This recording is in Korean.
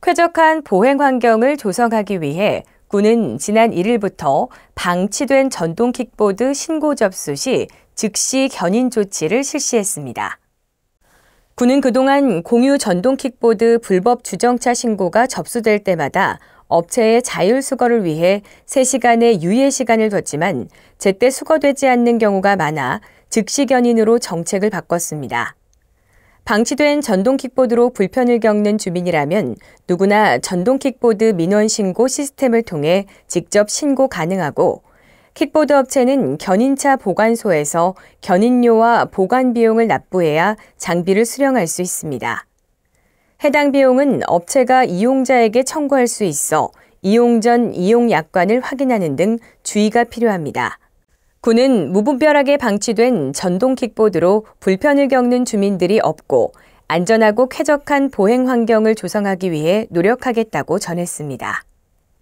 쾌적한 보행 환경을 조성하기 위해 군은 지난 1일부터 방치된 전동 킥보드 신고 접수 시 즉시 견인 조치를 실시했습니다. 군은 그동안 공유 전동 킥보드 불법 주정차 신고가 접수될 때마다 업체의 자율 수거를 위해 3시간의 유예 시간을 뒀지만 제때 수거되지 않는 경우가 많아 즉시 견인으로 정책을 바꿨습니다. 방치된 전동킥보드로 불편을 겪는 주민이라면 누구나 전동킥보드 민원 신고 시스템을 통해 직접 신고 가능하고 킥보드 업체는 견인차 보관소에서 견인료와 보관 비용을 납부해야 장비를 수령할 수 있습니다. 해당 비용은 업체가 이용자에게 청구할 수 있어 이용 전 이용 약관을 확인하는 등 주의가 필요합니다. 군은 무분별하게 방치된 전동 킥보드로 불편을 겪는 주민들이 없고 안전하고 쾌적한 보행 환경을 조성하기 위해 노력하겠다고 전했습니다.